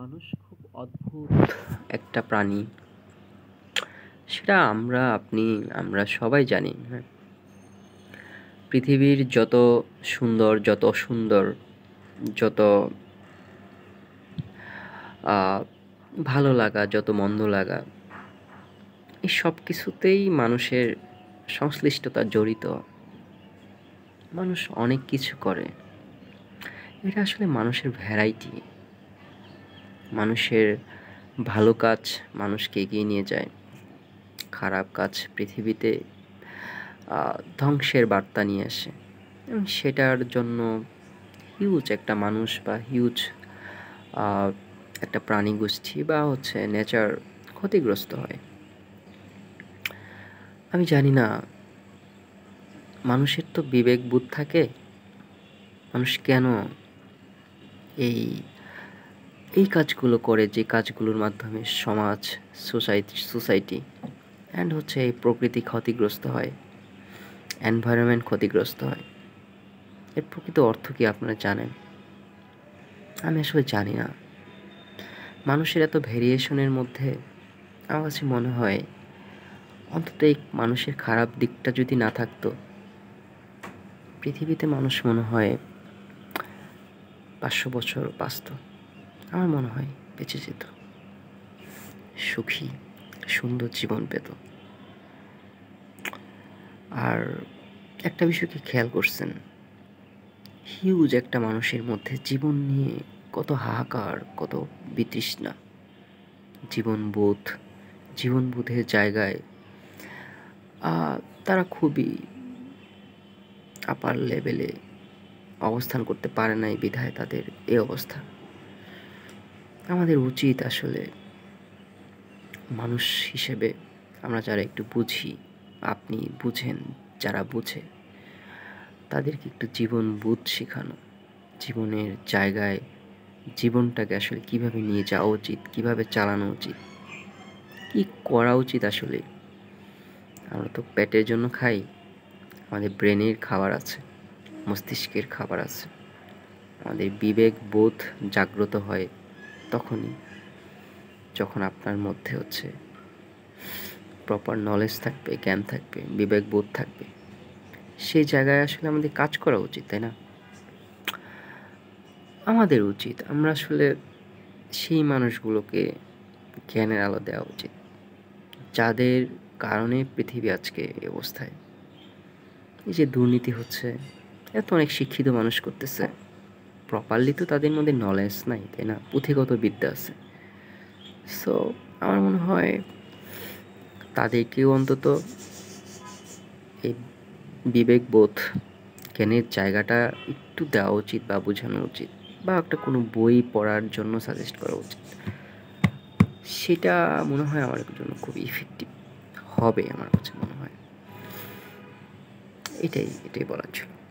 মানুষ খুব অদ্ভুত একটা প্রাণী সেটা আমরা আপনি আমরা সবাই জানি হ্যাঁ পৃথিবীর যত সুন্দর যত সুন্দর যত ভালো লাগা যত মন্দ লাগা এই সব কিছুতেই মানুষের সংশ্লিষ্টতা জড়িত মানুষ অনেক কিছু করে এটা আসলে মানুষের ভ্যারাইটি মানুষের ভালো কাজ মানুষকে এগিয়ে নিয়ে যায় খারাপ কাজ পৃথিবীতে ধ্বংসের বার্তা নিয়ে আসে এবং সেটার জন্য হিউজ একটা মানুষ বা হিউজ একটা প্রাণী গোষ্ঠী বা হচ্ছে নেচার ক্ষতিগ্রস্ত হয় আমি জানি না মানুষের তো বিবেক বুধ থাকে মানুষ কেন এই এই কাজগুলো করে যে কাজগুলোর মাধ্যমে সমাজ সোসাইটি সোসাইটি অ্যান্ড হচ্ছে এই প্রকৃতি ক্ষতিগ্রস্ত হয় এনভায়রনমেন্ট ক্ষতিগ্রস্ত হয় এর প্রকৃত অর্থ কি আপনারা জানেন আমি আসলে জানি না মানুষের এত ভেরিয়েশনের মধ্যে আমার কাছে মনে হয় অন্তত এই মানুষের খারাপ দিকটা যদি না থাকতো পৃথিবীতে মানুষ মনে হয় পাঁচশো বছর বাঁচত আমার মনে হয় বেঁচে যেত সুখী সুন্দর জীবন পেত আর একটা বিষয়কে খেয়াল করছেন হিউজ একটা মানুষের মধ্যে জীবন নিয়ে কত হাহাকার কত বিতৃষ্ণা জীবনবোধ জীবনবোধের জায়গায় তারা খুবই আপার লেভেলে অবস্থান করতে পারে নাই বিধায় তাদের এই অবস্থা আমাদের উচিত আসলে মানুষ হিসেবে আমরা যারা একটু বুঝি আপনি বুঝেন যারা বুঝে তাদেরকে একটু জীবন বোধ শেখানো জীবনের জায়গায় জীবনটাকে আসলে কিভাবে নিয়ে যাওয়া উচিত কিভাবে চালানো উচিত কি করা উচিত আসলে আমরা তো পেটের জন্য খাই আমাদের ব্রেনের খাবার আছে মস্তিষ্কের খাবার আছে আমাদের বিবেক বোধ জাগ্রত হয় তখনই যখন আপনার মধ্যে হচ্ছে প্রপার নলেজ থাকবে জ্ঞান থাকবে বিবেকবোধ থাকবে সেই জায়গায় আসলে আমাদের কাজ করা উচিত তাই না আমাদের উচিত আমরা আসলে সেই মানুষগুলোকে জ্ঞানের আলো দেওয়া উচিত যাদের কারণে পৃথিবী আজকে এই অবস্থায় এই যে দুর্নীতি হচ্ছে এত অনেক শিক্ষিত মানুষ করতেছে প্রপারলি তো তাদের মধ্যে নলেজ নাই তাই না পুঁথিগত বিদ্যা আছে সো আমার মনে হয় তাদেরকেও অন্তত এই বিবেকবোধ জ্ঞানের জায়গাটা একটু দেওয়া উচিত বা বোঝানো উচিত বা একটা কোনো বই পড়ার জন্য সাজেস্ট করা উচিত সেটা মনে হয় আমার জন্য খুব ইফেক্টিভ হবে আমার কাছে মনে হয় এটাই এটাই বলার ছিল